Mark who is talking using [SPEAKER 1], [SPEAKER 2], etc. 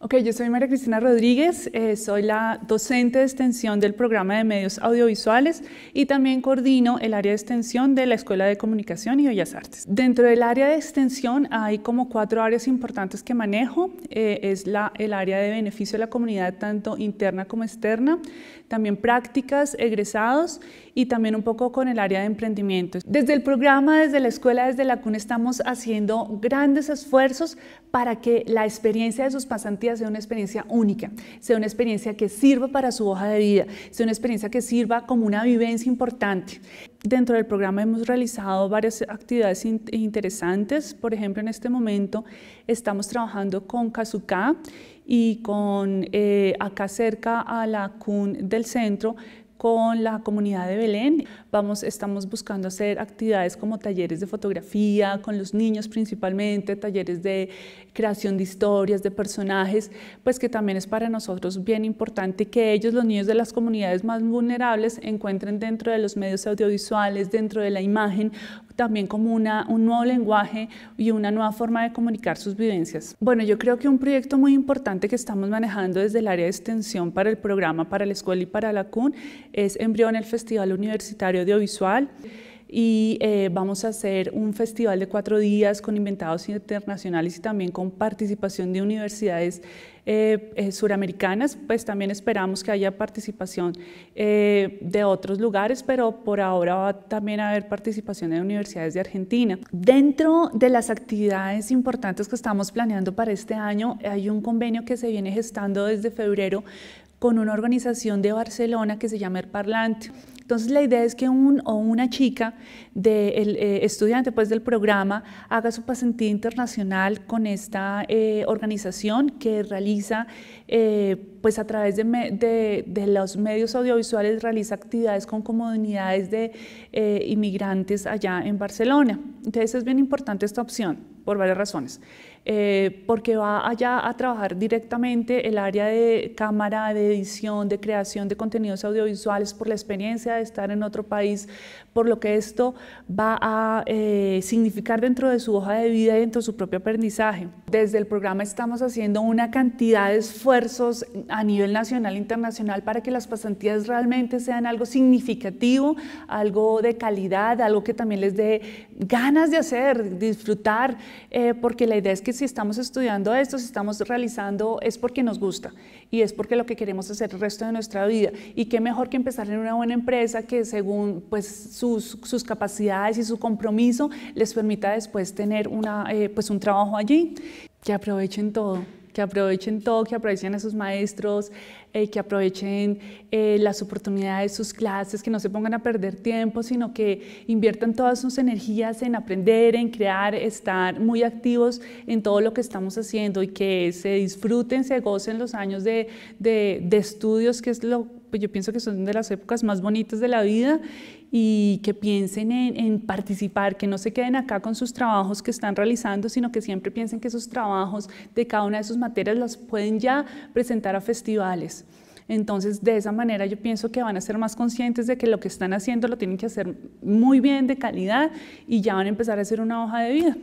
[SPEAKER 1] Ok, yo soy María Cristina Rodríguez, eh, soy la docente de extensión del programa de medios audiovisuales y también coordino el área de extensión de la Escuela de Comunicación y Bellas Artes. Dentro del área de extensión hay como cuatro áreas importantes que manejo. Eh, es la, el área de beneficio de la comunidad, tanto interna como externa, también prácticas, egresados y también un poco con el área de emprendimiento. Desde el programa, desde la escuela, desde la CUN estamos haciendo grandes esfuerzos para que la experiencia de sus pasantías sea una experiencia única, sea una experiencia que sirva para su hoja de vida, sea una experiencia que sirva como una vivencia importante. Dentro del programa hemos realizado varias actividades interesantes. Por ejemplo, en este momento estamos trabajando con Kazuka y con eh, acá cerca a la CUN del centro con la comunidad de Belén. Vamos, estamos buscando hacer actividades como talleres de fotografía con los niños principalmente, talleres de creación de historias, de personajes, pues que también es para nosotros bien importante que ellos, los niños de las comunidades más vulnerables, encuentren dentro de los medios audiovisuales, dentro de la imagen, también como una, un nuevo lenguaje y una nueva forma de comunicar sus vivencias. Bueno, yo creo que un proyecto muy importante que estamos manejando desde el área de extensión para el programa, para la escuela y para la CUN es Embrión, el Festival Universitario Audiovisual y eh, vamos a hacer un festival de cuatro días con inventados internacionales y también con participación de universidades eh, eh, suramericanas, pues también esperamos que haya participación de otros lugares, pero por ahora va también a haber participación de universidades de Argentina. Dentro de las actividades importantes que estamos planeando para este año, hay un convenio que se viene gestando desde febrero con una organización de Barcelona que se llama El Parlante. Entonces la idea es que un o una chica de, el, eh, estudiante pues, del programa haga su pasantía internacional con esta eh, organización que realiza eh, pues a través de, de, los medios audiovisuales realiza actividades con comunidades de inmigrantes allá en Barcelona. Entonces es bien importante esta opción por varias razones. Eh, porque va allá a trabajar directamente el área de cámara, de edición, de creación de contenidos audiovisuales, por la experiencia de estar en otro país, por lo que esto va a eh, significar dentro de su hoja de vida y dentro de su propio aprendizaje. Desde el programa estamos haciendo una cantidad de esfuerzos a nivel nacional e internacional para que las pasantías realmente sean algo significativo, algo de calidad, algo que también les dé ganas de hacer, disfrutar eh, porque la idea es que si estamos estudiando esto, si estamos realizando, es porque nos gusta y es porque lo que queremos hacer el resto de nuestra vida. Y qué mejor que empezar en una buena empresa que según pues, sus, capacidades y su compromiso les permita después tener eh, pues, un trabajo allí. Que aprovechen todo que aprovechen todo, que aprovechen a sus maestros, eh, que aprovechen eh, las oportunidades de sus clases, que no se pongan a perder tiempo, sino que inviertan todas sus energías en aprender, en crear, estar muy activos en todo lo que estamos haciendo y que se disfruten, se gocen los años de, estudios, que es lo pues yo pienso que son de las épocas más bonitas de la vida y que piensen en, participar, que no se queden acá con sus trabajos que están realizando, sino que siempre piensen que esos trabajos de cada una de sus materias los pueden ya presentar a festivales. Entonces, de esa manera yo pienso que van a ser más conscientes de que lo que están haciendo lo tienen que hacer muy bien, de calidad, y ya van a empezar a hacer una hoja de vida.